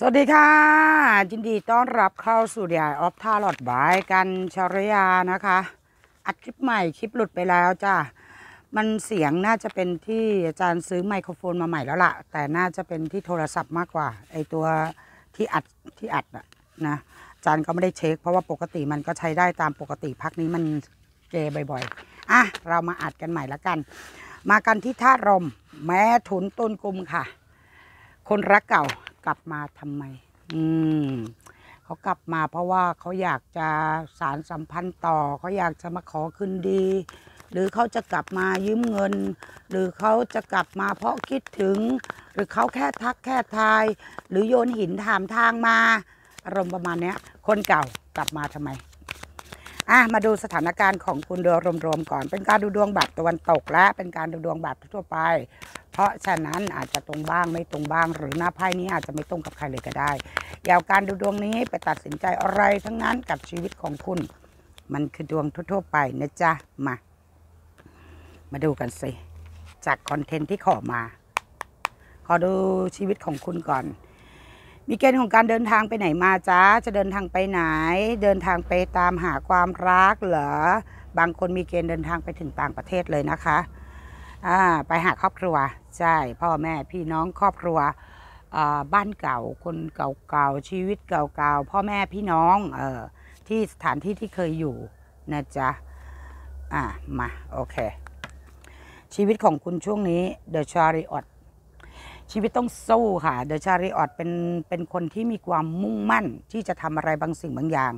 สวัสดีค่ะ ยินดีต้อนรับเข้าสู่เดียออฟท่าหลอดบายกัน ชรยานะคะ อัดคลิปใหม่คลิปหลุดไปแล้วจ้า มันเสียงน่าจะเป็นที่อาจารย์ซื้อไมโครโฟนมาใหม่แล้วละ่ะแต่น่าจะเป็นที่โทรศัพท์มากกว่า ไอตัวที่อัด ที่อัดอะนะ อาจารย์ก็ไม่ได้เช็คเพราะว่าปกติมันก็ใช้ได้ตามปกติพักนี้มันเยบ่อยๆ อ่ะเรามาอัดกันใหม่ละกัน มากันที่ท่ารมแม้ถุนต้นกลมค่ะ คนรักเก่ากลับมาทำไม อืมเขากลับมาเพราะว่าเขาอยากจะสารสัมพันธ์ต่อ เขาอยากจะมาขอคืนดี หรือเขาจะกลับมายืมเงิน หรือเขาจะกลับมาเพราะคิดถึง หรือเขาแค่ทักแค่ทาย หรือโยนหินถามทางมา อารมณ์ประมาณนี้คนเก่ากลับมาทำไม อ่ะ มาดูสถานการณ์ของคุณโดยรวมๆก่อน เป็นการดูดวงแบบตะวันตกและเป็นการดูดวงแบบทั่วไปเพราะฉะนั้นอาจจะตรงบ้างไม่ตรงบ้าง หรือหน้าไพ่นี้อาจจะไม่ตรงกับใครเลยก็ได้อย่าการดูดวงนี้ไปตัดสินใจอะไรทั้งนั้นกับชีวิตของคุณ มันคือดวงทั่วๆไปนะจ๊ะมา มาดูกันสิจากคอนเทนต์ที่ขอมา ขอดูชีวิตของคุณก่อน มีเกณฑ์ของการเดินทางไปไหนมาจ๊ะจะเดินทางไปไหน เดินทางไปตามหาความรักเหรอบางคนมีเกณฑ์เดินทางไปถึงต่างประเทศเลยนะคะไปหาครอบครัวใช่พ่อแม่พี่น้องครอบครัวบ้านเก่าคนเก่าๆชีวิตเก่าๆ พ่อแม่พี่น้องออที่สถานที่ที่เคยอยู่นะจ๊ะอ่ามาโอเคชีวิตของคุณช่วงนี้เดอะชาริออตชีวิตต้องสู้ค่ะเดอะชาริออตเป็นเป็นคนที่มีความมุ่งมั่นที่จะทำอะไรบางสิ่งบางอย่าง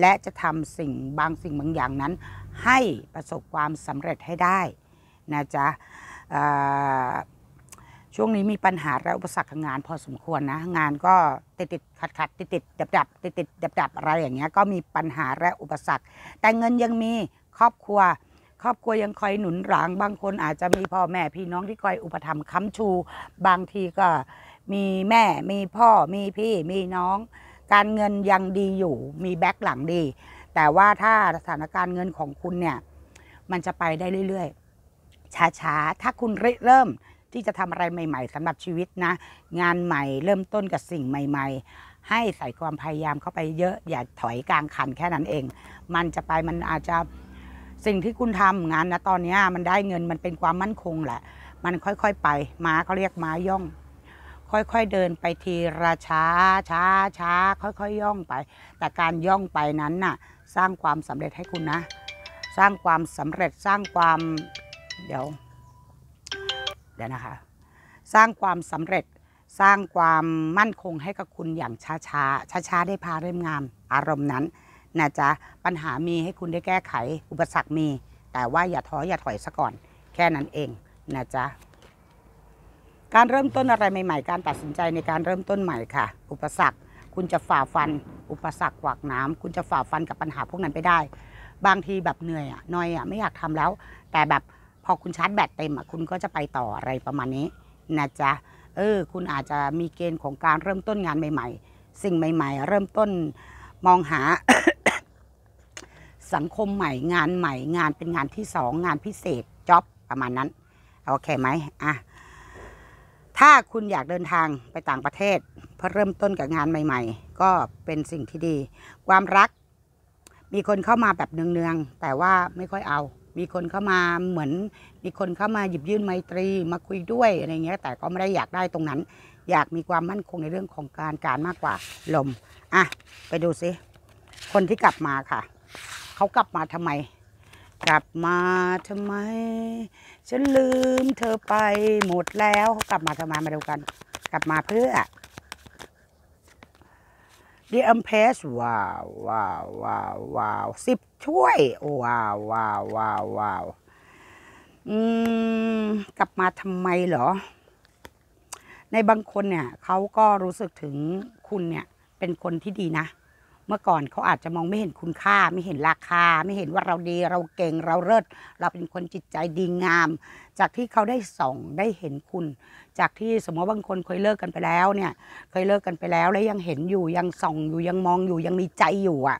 และจะทำสิ่งบางสิ่งบางอย่างนั้น ให้ประสบความสำเร็จให้ได้นะจ๊ะช่วงนี้มีปัญหาและอุปสรรคงานพอสมควรนะ งานก็ติดติดขัดขัดติดติดดับดับติดติดดับดับอะไรอย่างเงี้ยก็มีปัญหาและอุปสรรค แต่เงินยังมีครอบครัว ครอบครัวยังคอยหนุนหลัง บางคน อาจจะมีพ่อแม่พี่น้องที่คอยอุปถัมภ์ค้ำชู บางทีก็มีแม่มีพ่อมีพี่มีน้อง การเงินยังดีอยู่ มีแบ็คหลังดี แต่ว่าถ้าสถานการณ์เงินของคุณเนี่ยมันจะไปได้เรื่อยๆช้าๆ ถ้าคุณเริ่มที่จะทำอะไรใหม่ ๆสำหรับชีวิตนะ งานใหม่เริ่มต้นกับสิ่งใหม่ ๆ ให้ใส่ความพยายามเข้าไปเยอะ อย่าถอยกลางคันแค่นั้นเอง มันจะไปมันอาจจะสิ่งที่คุณทำงานนะตอนนี้มันได้เงินมันเป็นความมั่นคงแหละมันค่อย ๆ ไปม้าเขาเรียกม้าย่อง ค่อยๆเดินไปทีระช้าช้าช้าค่อยๆย่องไป แต่การย่องไปนั้นน่ะสร้างความสำเร็จให้คุณนะ สร้างความสำเร็จสร้างความเดี๋ยวเดี๋ยวนะคะ สร้างความสำเร็จสร้างความมั่นคงให้กับคุณอย่างช้าช้าช้าช้าได้พาเริ่มงาม อารมณ์นั้นนะจ๊ะปัญหามีให้คุณได้แก้ไข อุปสรรคมี แต่ว่าอย่าท้ออย่าถอยซะก่อน แค่นั้นเองนะจ๊ะการเริ่มต้นอะไรใหม่ ๆ การตัดสินใจในการเริ่มต้นใหม่ค่ะ อุปสรรคคุณจะฝ่าฟัน อุปสรรคขวากน้ำ คุณจะฝ่าฟันกับปัญหาพวกนั้นไปได้ บางทีแบบเหนื่อยอ่ะนอยอ่ะไม่อยากทำแล้ว แต่แบบพอคุณชาร์จแบตเต็มอ่ะคุณก็จะไปต่ออะไรประมาณนี้นะจ๊ะเออ คุณอาจจะมีเกณฑ์ของการเริ่มต้นงานใหม่ๆ สิ่งใหม่ ๆ เริ่มต้นมองหา สังคมใหม่งานใหม่งานเป็นงานที่สองงานพิเศษจ็อบประมาณนั้นโอเคไหมอ่ะถ้าคุณอยากเดินทางไปต่างประเทศเพื่อเริ่มต้นกับงานใหม่ ๆ ก็เป็นสิ่งที่ดี ความรักมีคนเข้ามาแบบเนืองๆแต่ว่าไม่ค่อยเอามีคนเข้ามาเหมือน มีคนเข้ามาหยิบยื่นไมตรีมาคุยด้วยอะไรเงี้ย แต่ก็ไม่ได้อยากได้ตรงนั้น อยากมีความมั่นคงในเรื่องของการการมากกว่าลมอ่ะไปดูซิคนที่กลับมาค่ะเขากลับมาทำไม กลับมาทำไม ฉันลืมเธอไปหมดแล้วกลับมาทำไมมาดูกัน กลับมาเพื่อดีอัมเพสว้าวว้าวว้าวว้าวสิบช่วย ว้าว ว้าว ว้าวว้าวอืมกลับมาทำไมเหรอ ในบางคนเนี่ย เขาก็รู้สึกถึงคุณเนี่ยเป็นคนที่ดีนะเมื่อก่อนเขาอาจจะมองไม่เห็นคุณค่า ไม่เห็นราคา ไม่เห็นว่าเราดีเราเก่งเราเลิศเราเป็นคนจิตใจดีงาม จากที่เขาได้ส่อง ได้เห็นคุณ จากที่สมมติบางคนเคยเลิกกันไปแล้วเนี่ยเคยเลิกกันไปแล้วแล้วยังเห็นอยู่ยังส่องอยู่ยังมองอยู่ยังมีใจอยู่อ่ะ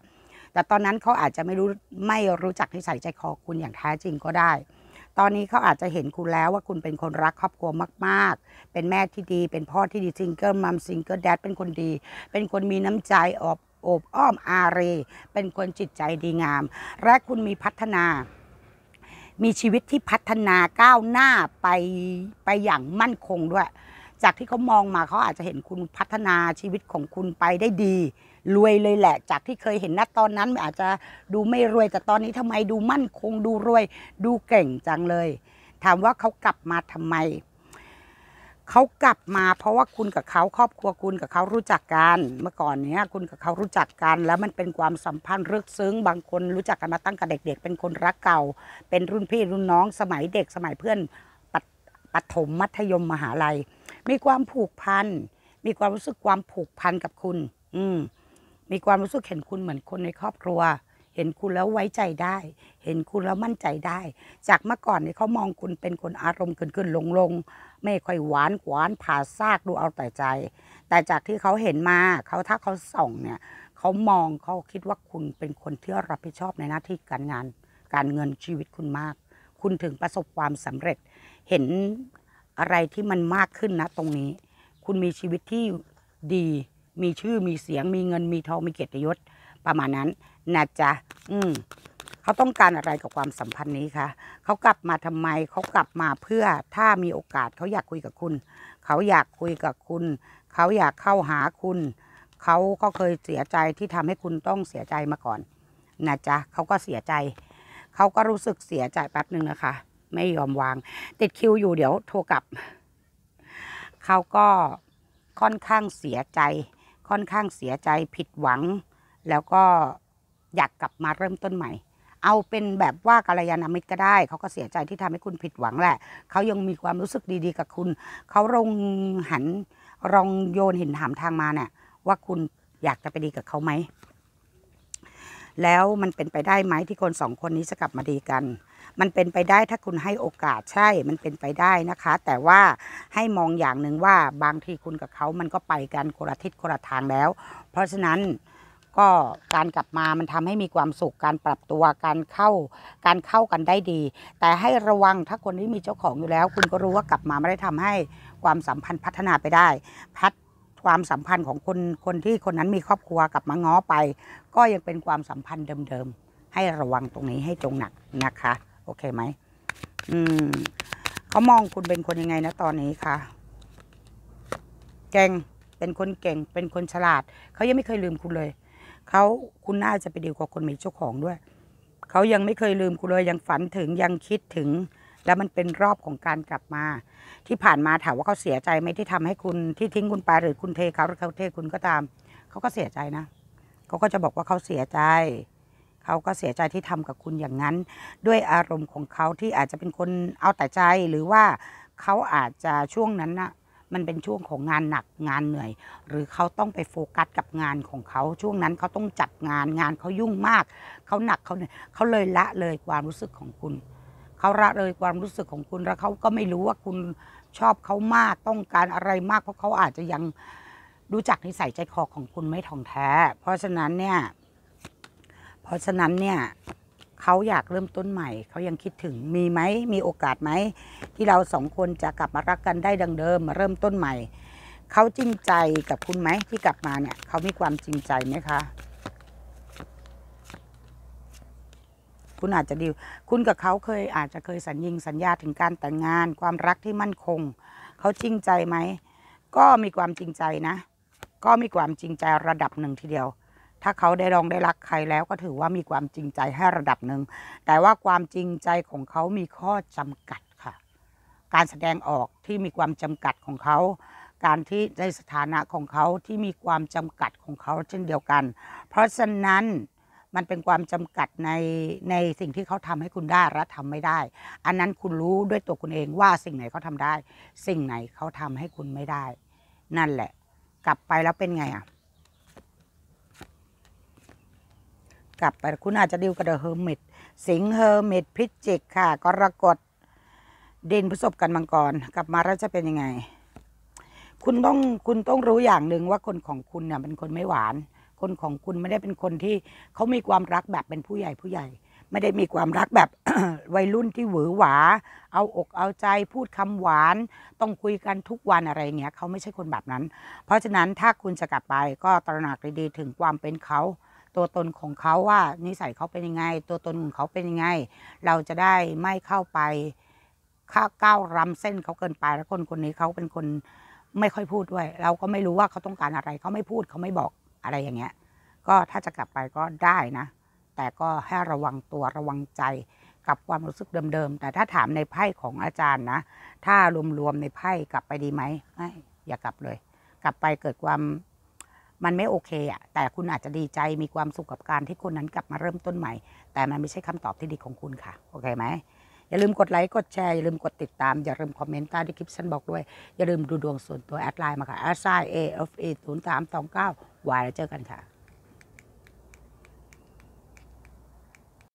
แต่ตอนนั้นเขาอาจจะไม่รู้ไม่รู้จักที่ใส่ใจคอคุณอย่างแท้จริงก็ได้ ตอนนี้เขาอาจจะเห็นคุณแล้วว่าคุณเป็นคนรักครอบครัวมาก ๆ เป็นแม่ที่ดี เป็นพ่อที่ดีซิงเกิลมัมซิงเกิลแดดเป็นคนดี เป็นคนมีน้ำใจออบโอบอ้อมอารีเป็นคนจิตใจดีงาม และคุณมีพัฒนา มีชีวิตที่พัฒนาก้าวหน้าไปไปอย่างมั่นคงด้วย จากที่เขามองมาเขาอาจจะเห็นคุณพัฒนาชีวิตของคุณไปได้ดีรวยเลยแหละ จากที่เคยเห็นนะตอนนั้นอาจจะดูไม่รวยแต่ตอนนี้ทำไมดูมั่นคงดูรวย ดูเก่งจังเลย ถามว่าเขากลับมาทำไมเขากลับมาเพราะว่าคุณกับเขาครอบครัวคุณกับเขารู้จักกันเมื่อก่อนเนี้ยคุณกับเขารู้จักกันแล้วมันเป็นความสัมพันธ์ลึกซึ้งบางคนรู้จักกันมาตั้งแต่เด็กๆเป็นคนรักเก่า เป็นรุ่นพี่รุ่นน้องสมัยเด็กสมัยเพื่อนปฐมมัธยมมหาลัย มีความผูกพันมีความรู้สึกความผูกพันกับคุณ อืมมีความรู้สึกเห็นคุณเหมือนคนในครอบครัวเห็นคุณแล้วไว้ใจได้ เห็นคุณแล้วมั่นใจได้ จากเมื่อก่อนเนี่ยเขามองคุณเป็นคนอารมณ์ขึ้นขึ้นลงลงไม่ค่อยหวานขวานผ่าซากดูเอาแต่ใจ แต่จากที่เขาเห็นมาเขาถ้าเขาส่องเนี่ย เขามองเขาคิดว่าคุณเป็นคนที่รับผิดชอบในหน้าที่การงาน การเงินชีวิตคุณมาก คุณถึงประสบความสำเร็จ เห็นอะไรที่มันมากขึ้นนะ ตรงนี้ คุณมีชีวิตที่ดี มีชื่อมีเสียง มีเงินมีทองมีเกียรติยศประมาณนั้นนะจ๊ะอืม เขาต้องการอะไรกับความสัมพันธ์นี้คะ เขากลับมาทำไม เขากลับมาเพื่อถ้ามีโอกาสเขาอยากคุยกับคุณ เขาอยากคุยกับคุณ เขาอยากเข้าหาคุณ เขาก็เคยเสียใจที่ทำให้คุณต้องเสียใจมาก่อน นะจ๊ะเขาก็เสียใจ เขาก็รู้สึกเสียใจแป๊บหนึ่งนะคะ ไม่ยอมวาง ติดคิวอยู่เดี๋ยวโทรกลับ เขาก็ค่อนข้างเสียใจ ค่อนข้างเสียใจผิดหวัง แล้วก็อยากกลับมาเริ่มต้นใหม่ เอาเป็นแบบว่ากัลยาณมิตรก็ได้ เขาก็เสียใจที่ทำให้คุณผิดหวังแหละ เขายังมีความรู้สึกดี ๆกับคุณ เขาลงหันรองโยนเห็นถามทางมาเนี่ย ว่าคุณอยากจะไปดีกับเขาไหม แล้วมันเป็นไปได้ไหมที่คนสองคนนี้จะกลับมาดีกัน มันเป็นไปได้ถ้าคุณให้โอกาสใช่ มันเป็นไปได้นะคะ แต่ว่าให้มองอย่างหนึ่งว่าบางทีคุณกับเขามันก็ไปกันคนละทิศคนละทางแล้ว เพราะฉะนั้นก็การกลับมามันทำให้มีความสุขการปรับตัวการเข้า การเข้ากันได้ดี แต่ให้ระวังถ้าคนที่มีเจ้าของอยู่แล้ว คุณก็รู้ว่ากลับมาไม่ได้ทำให้ความสัมพันธ์พัฒนาไปได้พัฒความสัมพันธ์ของคนคนที่คนนั้นมีครอบครัวกลับมาง้อไป ก็ยังเป็นความสัมพันธ์เดิมๆให้ระวังตรงนี้ให้จงหนักนะคะโอเคไหมอืม เขามองคุณเป็นคนยังไงนะตอนนี้คะเก่งเป็นคนเก่งเป็นคนฉลาด เขายังไม่เคยลืมคุณเลยเขาคุณน่า จะไปดีกว่าคน มีเจ้าของด้วย เขายังไม่เคยลืมคุณเลยยัง ฝันถึงยังคิดถึง แล้ว มันเป็นรอบของการกลับมา ที่ผ่านมาถามว่าเขาเสียใจไหมที่ทำให้คุณที่ ทิ้งคุณไปหรือคุณเทเขาหรือเขาเทคุณก็ตาม เขาก็เสียใจนะเขาก็จะบอกว่าเขาเสียใจ เขาก็เสียใจที่ทำกับคุณอย่างนั้น ด้วยอารมณ์ของเขาที่อาจจะเป็นคนเอาแต่ใจ หรือว่าเขาอาจจะช่วงนั้นนะ่ะมันเป็นช่วงของงานหนักงานเหนื่อย หรือเขาต้องไปโฟกัสกับงานของเขา ช่วงนั้นเขาต้องจัดงานงานเขายุ่งมาก เขาหนักเขาเหนื่อยเขาเลยละเลยความรู้สึกของคุณ เขาละเลยความรู้สึกของคุณแล้วเขาก็ไม่รู้ว่าคุณชอบเขามากต้องการอะไรมาก เพราะเขาอาจจะยังรู้จักนิสัยใจคอของคุณไม่ท่องแท้ เพราะฉะนั้นเนี่ย เพราะฉะนั้นเนี่ยเขาอยากเริ่มต้นใหม่ เขายังคิดถึง มีไหมมีโอกาสไหมที่เราสองคนจะกลับมารักกันได้ดังเดิมมาเริ่มต้นใหม่ เขาจริงใจกับคุณไหมที่กลับมาเนี่ยเขามีความจริงใจไหมคะคุณอาจจะดีคุณกับเขาเคยอาจจะเคยสัญญิงสัญญาถึงการแต่งงานความรักที่มั่นคง เขาจริงใจไหมก็มีความจริงใจนะ ก็มีความจริงใจระดับหนึ่งทีเดียวถ้าเขาได้ลองได้รักใครแล้วก็ถือว่ามีความจริงใจให้ระดับหนึ่ง แต่ว่าความจริงใจของเขามีข้อจำกัดค่ะ การแสดงออกที่มีความจำกัดของเขา การที่ในสถานะของเขาที่มีความจำกัดของเขาเช่นเดียวกัน เพราะฉะนั้นมันเป็นความจำกัดในในสิ่งที่เขาทำให้คุณได้และทำไม่ได้ อันนั้นคุณรู้ด้วยตัวคุณเองว่าสิ่งไหนเขาทำได้ สิ่งไหนเขาทำให้คุณไม่ได้ นั่นแหละ กลับไปแล้วเป็นไงอ่ะกับไปคุณอาจจะดิวกับเดอะเฮอร์มิตสิงเฮอร์มิตพิจิกค่ะกรกฎดินผสมกันมังกรกลับมาแล้วจะเป็นยังไง คุณ ต้องคุณต้องรู้อย่างหนึ่งว่าคนของคุณเนี่ยเป็นคนไม่หวาน คนของคุณไม่ได้เป็นคนที่เขา มีความรักแบบเป็นผู้ใหญ่ผู้ใหญ่ ไม่ได้มีความรักแบบวัยรุ่นที่หวือหวา เอาอกเอาใจพูดคำหวาน ต้องคุยกันทุกวันอะไรเงี้ยเขาไม่ใช่คนแบบนั้น เพราะฉะนั้นถ้าคุณจะกลับไปก็ตระหนักดีๆถึงความเป็นเขาตัวตนของเขาว่านิสัยเขาเป็นยังไง ตัวตนของเขาเป็นยังไง เราจะได้ไม่เข้าไปข้าก้าวรำเส้นเขาเกินไป แล้วคนคนนี้เขาเป็นคนไม่ค่อยพูดด้วย เราก็ไม่รู้ว่าเขาต้องการอะไร เขาไม่พูดเขาไม่บอกอะไรอย่างเงี้ยก็ถ้าจะกลับไปก็ได้นะ แต่ก็ให้ระวังตัวระวังใจกับความรู้สึกเดิมๆแต่ถ้าถามในไพ่ของอาจารย์นะถ้ารวมๆในไพ่กลับไปดีไหมไม่อย่ากลับเลย กลับไปเกิดความมันไม่โอเคอะแต่คุณอาจจะดีใจ มีความสุขกับการที่คนนั้นกลับมาเริ่มต้นใหม่ แต่มันไม่ใช่คำตอบที่ดีของคุณค่ะ โอเคไหม อย่าลืมกดไลค์ กดแชร์ อย่าลืมกดติดตาม อย่าลืมคอมเมนต์ใต้ที่คลิปฉันบอกด้วย อย่าลืมดูดวงส่วนตัวแอดไลน์มาค่ะแอดไซเอฟเอศูนย์สามสองเก้าวายแล้วเจอกันค่ะ